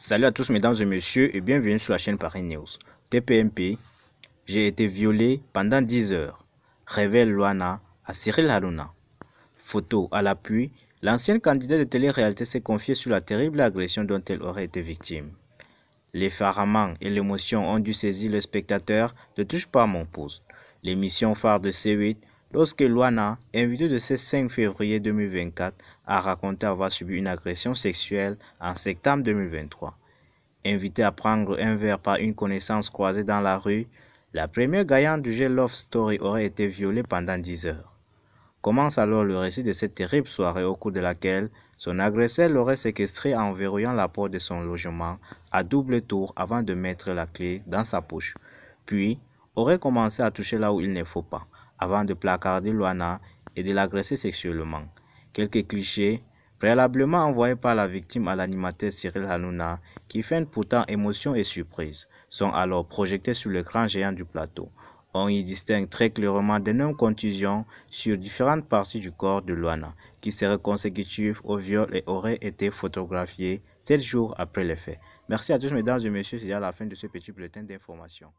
Salut à tous mesdames et messieurs et bienvenue sur la chaîne Paris News. TPMP, j'ai été violé pendant 10 heures. Révèle Luana à Cyril Hanouna. Photo à l'appui, l'ancienne candidate de télé-réalité s'est confiée sur la terrible agression dont elle aurait été victime. L'effarement et l'émotion ont dû saisir le spectateur de Touche pas mon poste. L'émission phare de C8 lorsque Luana, invitée de ce 5 février 2024, a raconté avoir subi une agression sexuelle en septembre 2023. Invitée à prendre un verre par une connaissance croisée dans la rue, la première gagnante du jeu Love Story aurait été violée pendant 10 heures. Commence alors le récit de cette terrible soirée au cours de laquelle son agresseur l'aurait séquestrée en verrouillant la porte de son logement à double tour avant de mettre la clé dans sa poche, puis aurait commencé à toucher là où il ne faut pas, avant de placarder Luana et de l'agresser sexuellement. Quelques clichés préalablement envoyés par la victime à l'animateur Cyril Hanouna, qui feint pourtant émotion et surprise, sont alors projetés sur le l'écran géant du plateau. On y distingue très clairement d'énormes contusions sur différentes parties du corps de Luana, qui seraient consécutives au viol et auraient été photographiées sept jours après les faits. Merci à tous mesdames et messieurs, c'est à la fin de ce petit bulletin d'information.